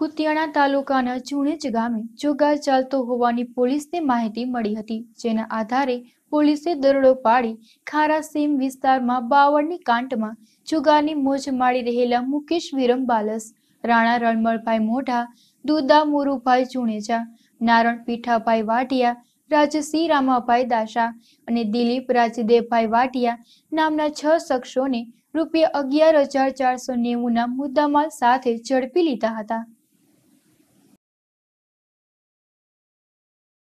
કુતિયાણા તાલુકાના ચુણેચ ગામે જોગા ચાલતો હોવાની પોલીસને માહિતી મળી હતી જેના આધારે પોલીસે દરોડો પાડી ખારાસીમ વિસ્તારમાં બાવળની કાંટમાં જુગાની મોજ માળી રહેલા મુકેશ વિરમ બાલસ રાણા રણમળભાઈ મોઢા દુદા મુરુભાઈ ચુણેજા નારણ પીઠાભાઈ વાટિયા રાજસિંહ રામાભાઈ દાશા અને દિલીપ રાજદેવભાઈ વાટિયા નામના છ શખ્સોને રૂપિયા અગિયાર હજાર ચારસો નેવુંના મુદ્દામાલ સાથે ઝડપી લીધા હતા